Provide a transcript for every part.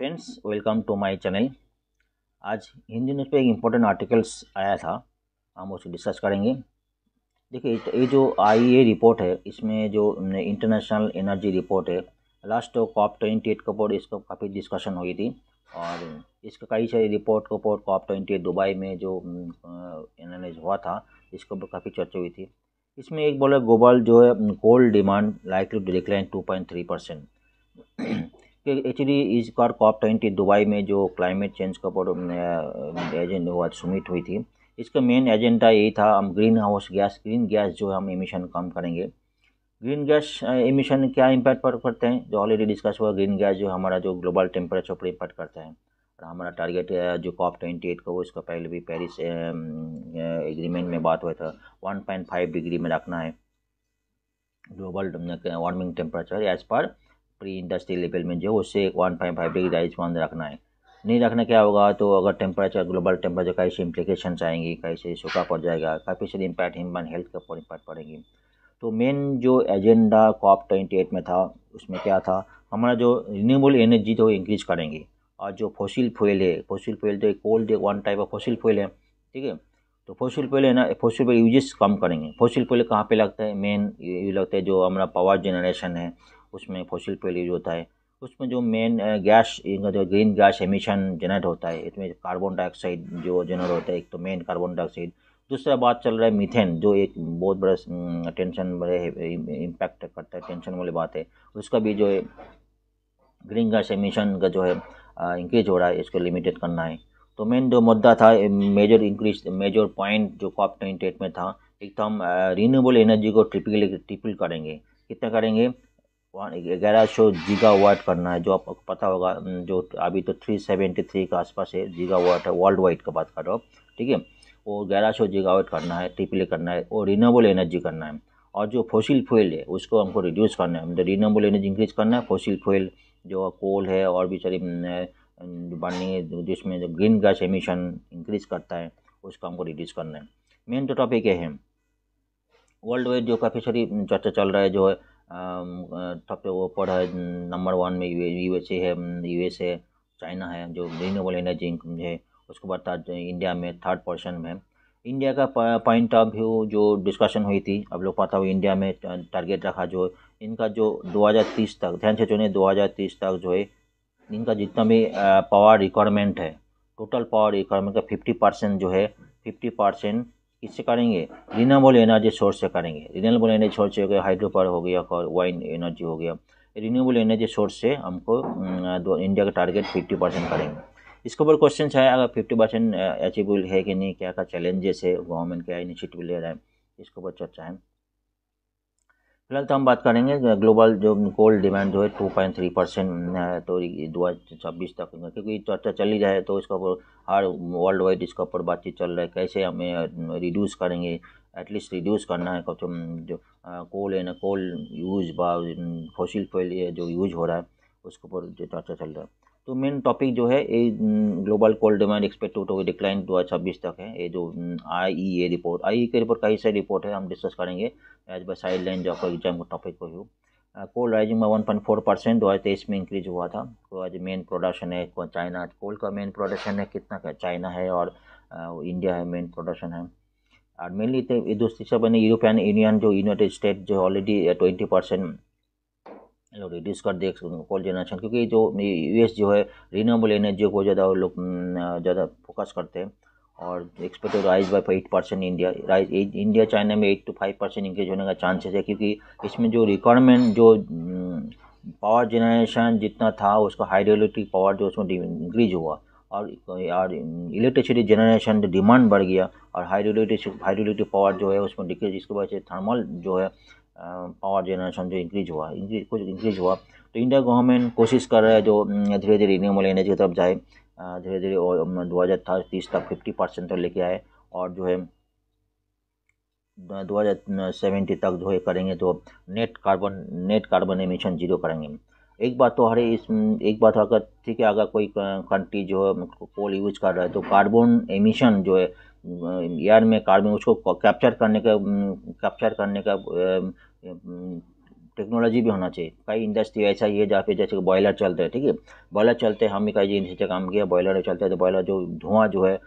friends welcome to my channel आज Hindi news पे एक इम्पोर्टेंट आर्टिकल्स आया था हम उसे डिस्कस करेंगे देखिए ये जो आईए रिपोर्ट है इसमें जो इंटरनेशनल एनर्जी रिपोर्ट है लास्ट कॉप ट्वेंटी एट के ऊपर इसका काफ़ी डिस्कशन हुई थी और इसका कई सारी रिपोर्ट के ऊपर कॉप ट्वेंटी एट दुबई में जो एनालाइज हुआ था इसके ऊपर काफ़ी चर्चा हुई थी इसमें एक बोला ग्लोबल जो है coal demand likely to decline to point three percent actually इस बार कॉप ट्वेंटी दुबई में जो क्लाइमेट चेंज का एजेंडा हुआ सुमिट हुई थी इसका मेन एजेंडा यही था हम green house gas green gas जो हम इमिशन कम करेंगे ग्रीन गैस इमिशन क्या इम्पैक्ट पर करते हैं जो ऑलरेडी डिस्कस हुआ ग्रीन गैस जो हमारा जो ग्लोबल टेम्परेचर पर इम्पैक्ट करता है और हमारा टारगेट जो कॉप ट्वेंटी एट का वो इसका पहले भी पेरिस एग्रीमेंट में बात हुआ था वन पॉइंट फाइव डिग्री में रखना है global warming temperature as per pre industrial level में जो है उससे one point five degree rise बंद रखना है नहीं रखना क्या होगा तो अगर टेम्परेचर ग्लोबल टेम्परेचर का ऐसे इम्प्लीकेशन आएंगी कैसे सूखा पड़ जाएगा काफ़ी सारी इम्पैक्ट ह्यूमन हेल्थ के ऊपर इम्पैक्ट पड़ेगी तो मेन जो एजेंडा कॉप ट्वेंटी एट में था उसमें क्या था हमारा जो रिन्यूएबल एनर्जी तो इंक्रीज करेंगे और जो फोसिल फ्यूल है फोसिल फ्यूल तो एक coal one type of fossil fuel है ठीक है तो फोसिल फ्यूल है ना फोसिल फ्यूल यूजेस कम करेंगे फोसिल फ्यूल कहाँ पे लगता है मेन ये लगता है जो हमारा पावर जनरेशन है उसमें फॉसिल फ्यूल यूज होता है उसमें जो मेन गैस इनका जो ग्रीन गैस एमिशन जनरेट होता है इसमें कार्बन डाइऑक्साइड जो जनरेट होता है एक तो मेन कार्बन डाइऑक्साइड दूसरा बात चल रहा है मीथेन जो एक बहुत बड़ा टेंशन बड़े इम्पैक्ट करता है टेंशन वाली बात है उसका भी जो है ग्रीन गैस एमिशन का जो है इंक्रीज हो रहा है इसको लिमिटेड करना है तो मेन जो मुद्दा था मेजर इंक्रीज मेजर पॉइंट जो कॉप ट्वेंटी एट में था एक तो हम रीनबल एनर्जी को ट्रिपल ट्रिपल करेंगे कितना करेंगे ग्यारह सौ जीगा वाट करना है जो आपको पता होगा जो अभी तो थ्री सेवेंटी थ्री के आसपास है जीगा वाट है वर्ल्ड वाइड का बात कर रहा हूँ ठीक है वो ग्यारह सौ जीगा वाट करना है टिपले करना है और रिन्यूएबल एनर्जी करना है और जो फोसिल फ्यूल है उसको हमको रिड्यूस करना है मतलब एनर्जी इंक्रीज करना है फोसिल फ्यूल जो कोल है और भी सारी बर्निंग जिसमें जो ग्रीन गैस एमिशन इंक्रीज करता है उसको हमको रिड्यूस करना है मेन तो टॉपिक ये है वर्ल्ड वाइड जो काफ़ी सारी चर्चा चल रहा है जो है टॉप पे वो पड़ा है नंबर वन में यू एस ए है यू एस ए चाइना है जो रिन्यूएबल एनर्जी है उसके बाद था इंडिया में थर्ड पोर्शन में इंडिया का पॉइंट ऑफ व्यू जो डिस्कशन हुई थी अब लोग पता हो इंडिया में टारगेट रखा जो इनका जो 2030 तक ध्यान से चुने 2030 तक जो है इनका जितना भी पावर रिक्वायरमेंट है टोटल पावर रिक्वायरमेंट का 50 परसेंट जो है 50 परसेंट किससे करेंगे रिनाबल एनर्जी सोर्स से करेंगे रिनाबल एनर्जी सोर्स हो गया हाइड्रो पावर हो गया और वाइन एनर्जी हो गया रिन्यूएबल एनर्जी सोर्स से हमको इंडिया का टारगेट फिफ्टी परसेंट करेंगे इसके ऊपर क्वेश्चन है अगर फिफ्टी परसेंट अचीबल है कि नहीं क्या क्या चैलेंजेस है गवर्नमेंट क्या इनिशिएटिव ले रहा है इसके ऊपर चर्चा है फिलहाल तो हम बात करेंगे ग्लोबल जो कोल्ड डिमांड जो है टू पॉइंट थ्री परसेंट है तो दो हज़ार छब्बीस तक क्योंकि चर्चा चली जाए तो इसका ऊपर हर वर्ल्ड वाइड इसका ऊपर बातचीत चल रहा है कैसे हमें रिड्यूस करेंगे एटलीस्ट रिड्यूस करना है कब जो कोल है ना कोल यूज बा फॉसिल फ्यूल जो यूज हो रहा है उसके ऊपर जो चर्चा चल रहा है तो मेन टॉपिक जो है ये global coal demand expected to decline दो हज़ार छब्बीस तक है ये जो आई ई ए रिपोर्ट आई ई के रिपोर्ट का ही सारी रिपोर्ट है हम डिस्कस करेंगे एज बाय साइड लाइन जो आपको एग्जाम टॉपिक को हो कोल राइजिंग में वन पॉइंट फोर परसेंट दो हज़ार तेईस में इंक्रीज हुआ था तो आज मेन प्रोडक्शन है चाइना कोल का मेन प्रोडक्शन है कितना का चाइना है और इंडिया uh, है मेन प्रोडक्शन है और मेनली तो दूसरी सब यूरोपियन यूनियन जो यूनाइटेड स्टेट जो ऑलरेडी ट्वेंटी परसेंट रिड्यूस कर दिए कोल जनरेशन क्योंकि जो यूएस जो है रिन्यूएबल एनर्जी को ज़्यादा लोग ज़्यादा फोकस करते हैं और expected rise by eight percent India rise India China में eight to five percent increase होने का चांसेस है क्योंकि इसमें जो रिक्वायरमेंट जो पावर जनरेशन जितना था उसका हाइड्रोलिटिक पावर जो उसमें इंक्रीज हुआ और यार इलेक्ट्रिसिटी जनरेशन डिमांड बढ़ गया और हाइड्रोलिटी हाइड्रोलिटी पावर जो है उसमें डिक्रीज इसकी वजह से थर्मल जो है पावर जनरेशन जो इंक्रीज हुआ इंक्रीज कुछ इंक्रीज हुआ तो इंडिया गवर्नमेंट कोशिश कर रहा है जो धीरे धीरे रिन्यूएबल एनर्जी की तरफ जाए धीरे धीरे दो हज़ार तीस तक फिफ्टी परसेंट तक लेके आए और जो है दो हज़ार सेवेंटी तक जो है करेंगे तो net carbon net carbon emission zero करेंगे एक बात तो हर इस एक बात अगर ठीक है अगर कोई कंट्री जो है कोल यूज कर रहा है तो कार्बन एमिशन जो है एयर में कार्बन उसको कैप्चर करने का कैप्चर करने का टेक्नोलॉजी हम्म, भी होना चाहिए कई इंडस्ट्री ऐसा ही है जहाँ पे जैसे कि बॉयलर चलते हैं ठीक है बॉयलर चलते हैं हम भी कई जी काम किया बॉयलर चलते हैं तो बॉयलर जो धुआं जो है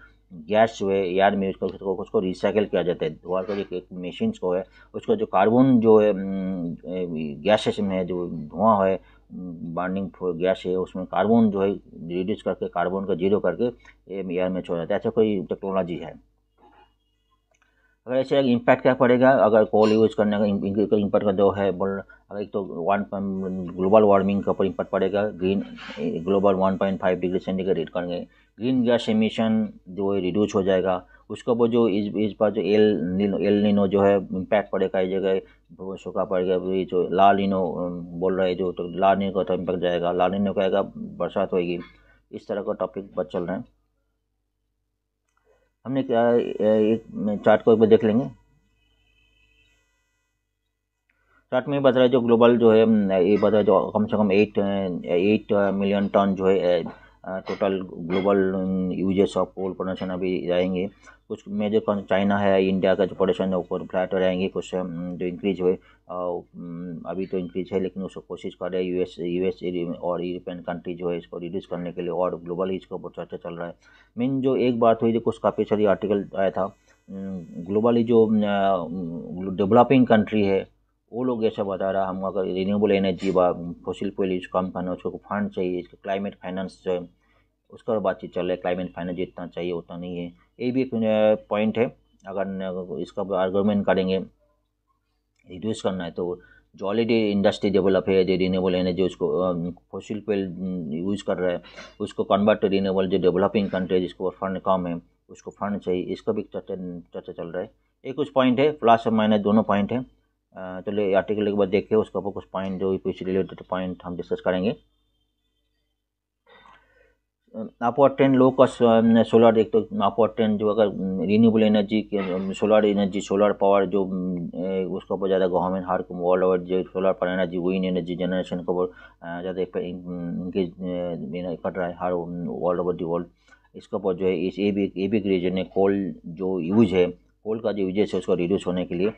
गैस जो है यार में उसको उसको, उसको रिसाइकिल किया जाता है धुआं का जो मशीन को है उसका जो कार्बन जो है गैसेस हम्म, में जो धुआँ है बर्निंग हम्म, गैस है उसमें कार्बन जो है रिड्यूस करके कार्बन का जीरो करके एयर में छोड़ जाता है ऐसा कोई टेक्नोलॉजी है अगर ऐसे इम्पैक्ट क्या पड़ेगा अगर कोल यूज़ करने का इम्पैक्ट का दो है बोल अगर एक तो वन ग्लोबल वार्मिंग के ऊपर इम्पैक्ट पड़ेगा green global one point five degree centigrade rate करेंगे ग्रीन गैस एमिशन जो है रिड्यूस हो जाएगा उसके ऊपर जो इस इस बार जो एल नीनो एल नीनो जो है इम्पैक्ट पड़ेगा इस जगह सूखा पड़ेगा जो लाल नीनो बोल रहे जो तो लाल नीनो का तो इम्पैक्ट जाएगा लाल नीनो का आएगा बरसात होगी इस तरह का टॉपिक पर चल रहे हैं हमने क्या एक चार्ट को एक बार देख लेंगे चार्ट में ये बता रहा है जो ग्लोबल जो है ये बता रहा है जो कम से कम एट एट मिलियन टन जो है total global usages of coal production अभी रहेंगे कुछ मेजर चाइना है इंडिया का जो प्रोडक्शन है ऊपर फ्लैट रहेंगे कुछ जो इंक्रीज हुए अभी तो इंक्रीज है लेकिन उसको कोशिश कर रहे हैं यूएस यूएस और यूरोपियन कंट्री जो है इसको रिड्यूस करने के लिए और ग्लोबल ही इसके ऊपर चर्चा चल रहा है मेन जो एक बात हुई थी कुछ काफ़ी सारी आर्टिकल आया था ग्लोबली जो डेवलपिंग कंट्री है वो लोग ये सब बता रहा हम अगर रिन्यूबल एनर्जी व फॉसिल फ्यूल यूज कम करना उसको फंड चाहिए इसका क्लाइमेट फाइनेंस जो है उसका बातचीत चल रहा है क्लाइमेट फाइनेंस जितना चाहिए उतना नहीं है ये भी एक पॉइंट है अगर इसका आर्गूमेंट करेंगे रिड्यूस करना है तो जो ऑलरेडी इंडस्ट्री डेवलप है जो रिन्यूबल एनर्जी उसको फॉसिल फ्यूल यूज़ कर रहा है उसको कन्वर्ट टू रिन्यूबल जो डेवलपिंग कंट्री है जिसको फंड कम है उसको फंड चाहिए इसका भी चर्चा चर्चा चल रहा है एक कुछ पॉइंट है प्लस और माइनस दोनों पॉइंट है चलिए आर्टिकल एक बार देखिए उसके ऊपर कुछ पॉइंट जो पी से रिलेटेड पॉइंट हम डिस्कस करेंगे upward trend low cost solar एक तो अपवर्ड ट्रेंड जो अगर renewable energy solar energy solar power जो उसके ऊपर ज़्यादा गवर्नमेंट हर वर्ल्ड वाइड जो solar power energy in energy generation के ऊपर ज़्यादा इंक्रीज कर रहा है हर वर्ल्ड ओवर दी वर्ल्ड इसके ऊपर जो है इस ए भी ए भी रीजन है कोल जो यूज है कोल का जो यूजेस है उसको रिड्यूस होने के लिए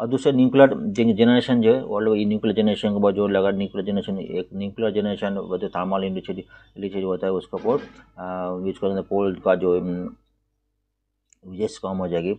और दूसरे न्यूक्लियर जेनरेशन जो है वर्ल्ड न्यूक्लियर जनरेशन को बहुत जोर लगा न्यूक्लियर जनरेशन एक न्यूक्लियर जनरेशन बताए थामल इंडस्ट्री होता है उसका यूज करते हैं पोल का जो विजेस हम्म, कम हो जाएगी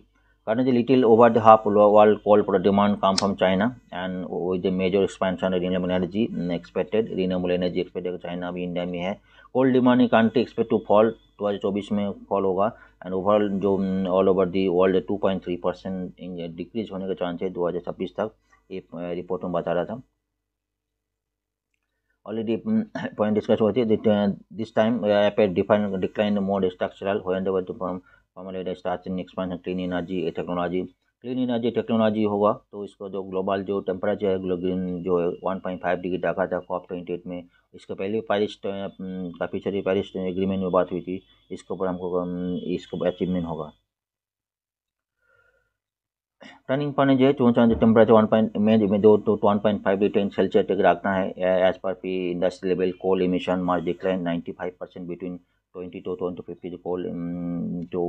कारण जो little over the half world coal पर डिमांड कम from China and with the major expansion renewable energy expected renewable energy expected China भी इंडिया में है coal demand in country expect to fall 2024 में फॉल होगा एंड ओवरऑल जो all over the world 2.3 percent decrease होने का chance है 2026 तक ये रिपोर्ट uh, में बता रहा था ऑलरेडी पॉइंट डिस्कस हुआ है this time define decline mode structural formal starch in expansion clean energy technology clean energy technology होगा तो इसका जो ग्लोबल जो टेम्परेचर है ग्लोबिन जो है वन पॉइंट फाइव डिग्री डाका था कॉप ट्वेंटी एट में इसके पहले पैरिस काफ़ी सारी पैरिस एग्रीमेंट में बात हुई थी इसके ऊपर हमको इसको अचीवमेंट होगा टर्निंग पॉइंट जो है चौचा टेम्परेचर वन पॉइंट में दो to one point five degree ten Celsius तक रखना है as per P industry level coal emission march decline ninety five percent between twenty to twenty fifty coal जो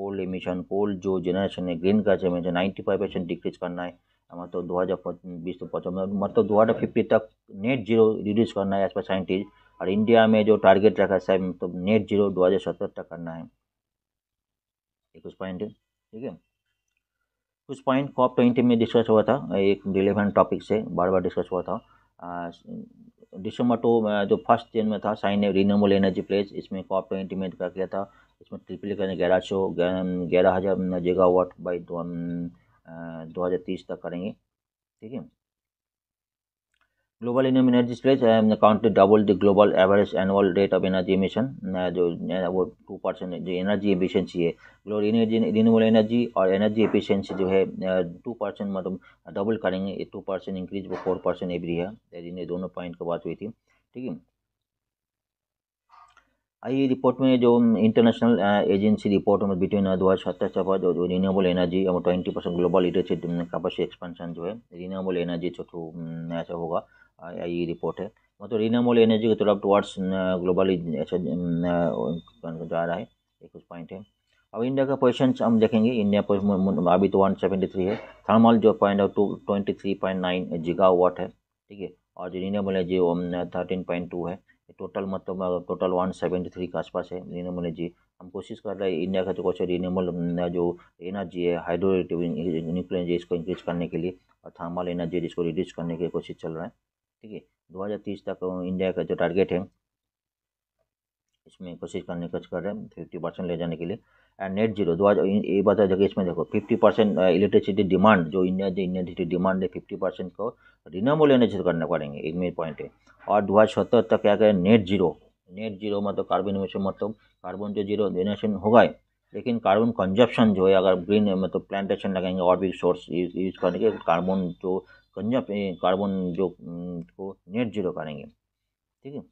coal जो coal है ग्रीन গ্রিন কাজ emission ninety five percent decrease करना है हमारे तो दो हज़ार बीस तो पचास मतलब तो दो हज़ार फिफ्टी तक नेट जीरो रिड्यूस करना है एज पर साइंटिस्ट और इंडिया में जो टारगेट रखा है तो नेट जीरो दो हज़ार सत्तर तक करना है कुछ पॉइंट ठीक है कुछ पॉइंट कॉप ट्वेंटी में डिस्कस हुआ था एक रिलेवेंट टॉपिक से बार बार डिस्कस हुआ था डिसोमाटो जो फर्स्ट चेन में था साइन ने रिनेबल एनर्जी प्लेस इसमें कॉप इंटीमेट कर किया था इसमें ट्रिपल करेंगे ग्यारह सौ ग्यारह हज़ार जेगा वाट बाई दो हज़ार तीस तक करेंगे ठीक है ग्लोबल इनोमिनेट डिस्प्लेस काउंटली double the global average annual rate of energy emission जो वो टू परसेंट जो एनर्जी एफिशिएंसी है ग्लोबल रिन्यूबल एनर्जी और एनर्जी एफिशिएंसी जो है टू परसेंट मतलब डबल करेंगे टू परसेंट इंक्रीज वो फोर परसेंट एवरी है दोनों पॉइंट की बात हुई थी ठीक है आई रिपोर्ट में जो इंटरनेशनल एजेंसी रिपोर्ट में बिटवीन दो हज़ार सत्तर से जो रिन्यूएबल एनर्जी और twenty percent global leadership capacity expansion जो है रिन्यूएबल एनर्जी के थ्रू ऐसा होगा आई uh, रिपोर्ट e है मतलब रिनामोल एनर्जी की तरफ towards uh, globally um, uh, जा रहा है ये कुछ पॉइंट है अब इंडिया का पोजिशन हम देखेंगे इंडिया अभी तो वन सेवेंटी थ्री है थर्मल जो पॉइंट है two twenty three point nine giga watt है ठीक है और जो renewable energy thirteen point two है टोटल um, मतलब टोटल वन सेवेंटी थ्री के आसपास है रिनेबल एनर्जी हम कोशिश कर रहे हैं इंडिया का तो कुछ रिनेबल um, जो एनर्जी है हाइड्रोटिव न्यूक्लियर एनर्जी इसको इंक्रीज करने के लिए और थर्मल एनर्जी जिसको रिड्यूस करने की कोशिश चल रहा है ठीक है दो हज़ार तीस तक इंडिया का जो टारगेट है इसमें कोशिश करने का कर रहे हैं फिफ्टी परसेंट ले जाने के लिए एंड नेट जीरो दो हज़ार ये बात जगह इसमें देखो फिफ्टी परसेंट इलेक्ट्रिसिटी डिमांड जो इंडिया जो इलेक्ट्रिसिटी डिमांड है फिफ्टी परसेंट को रिन्यूएबल एनर्जी करना पड़ेंगे एक मेन पॉइंट है और दो हज़ार सत्तर तक क्या करें नेट जीरो नेट जीरो मतलब कार्बन इमिशन मतलब कार्बन जो जीरो इमिशन होगा लेकिन कार्बन कंजप्शन जो है अगर ग्रीन मतलब प्लांटेशन लगाएंगे और भी सोर्स यूज करने के कार्बन जो कंजर्व कार्बन जो को नेट जीरो करेंगे ठीक है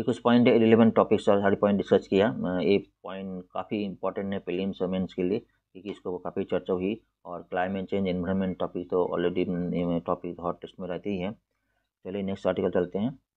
एक कुछ पॉइंट है इलेवन टॉपिक्स और हर पॉइंट डिस्कस किया ये पॉइंट काफ़ी इंपॉर्टेंट है प्रीलिम्स और के लिए क्योंकि इसको काफ़ी चर्चा हुई और क्लाइमेट चेंज एनवायरनमेंट टॉपिक तो ऑलरेडी टॉपिक हॉट टेस्ट में रहते ही है चलिए नेक्स्ट आर्टिकल चलते हैं